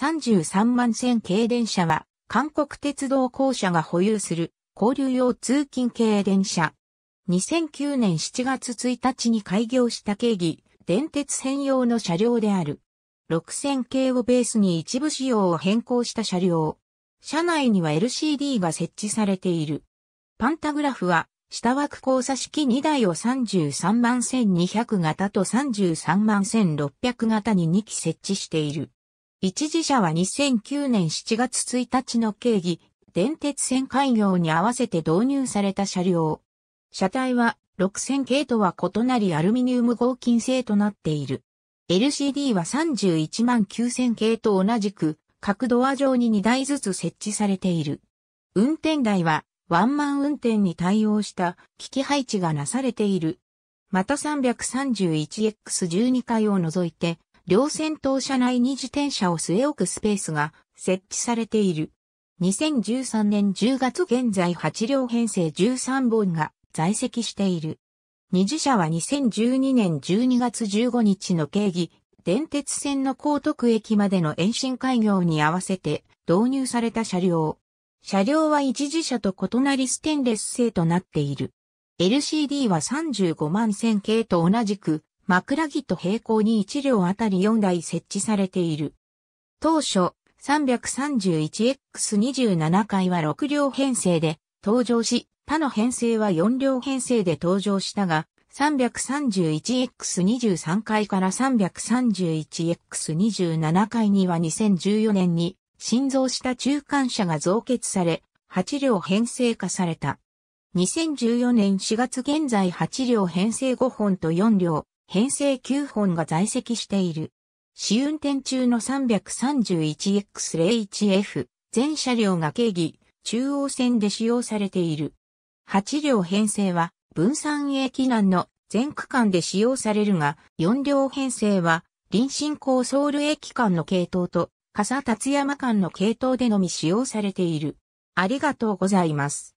33万線軽電車は、韓国鉄道公社が保有する交流用通勤軽電車。2009年7月1日に開業した経緯、電鉄専用の車両である。6000系をベースに一部仕様を変更した車両。車内には LCD が設置されている。パンタグラフは、下枠交差式2台を33万1200型と33万1600型に2機設置している。一時車は2009年7月1日の経緯、電鉄線開業に合わせて導入された車両。車体は6000系とは異なりアルミニウム合金製となっている。LCD は31万9000系と同じく、各ドア上に2台ずつ設置されている。運転台はワンマン運転に対応した機器配置がなされている。また 331X12 回を除いて両先頭車内に自転車を据え置くスペースが設置されている。2013年10月現在8両編成13本が在籍している。二次車は2012年12月15日の経義、電鉄線の高徳駅までの延伸開業に合わせて導入された車両。車両は一次車と異なりステンレス製となっている。LCD は35万1000系と同じく枕木と平行に1両あたり4台設置されている。当初、331X27 回は6両編成で登場し、他の編成は4両編成で登場したが、331X23 回から 331X27 回には2014年に新造した中間車が増結され、8両編成化された。2014年4月現在8両編成5本と4両編成9本が在籍している。試運転中の 331X01F 全車両が京義中央線で使用されている。8両編成は分散駅南の全区間で使用されるが、4両編成は臨進高ソウル駅間の系統と笠達山間の系統でのみ使用されている。ありがとうございます。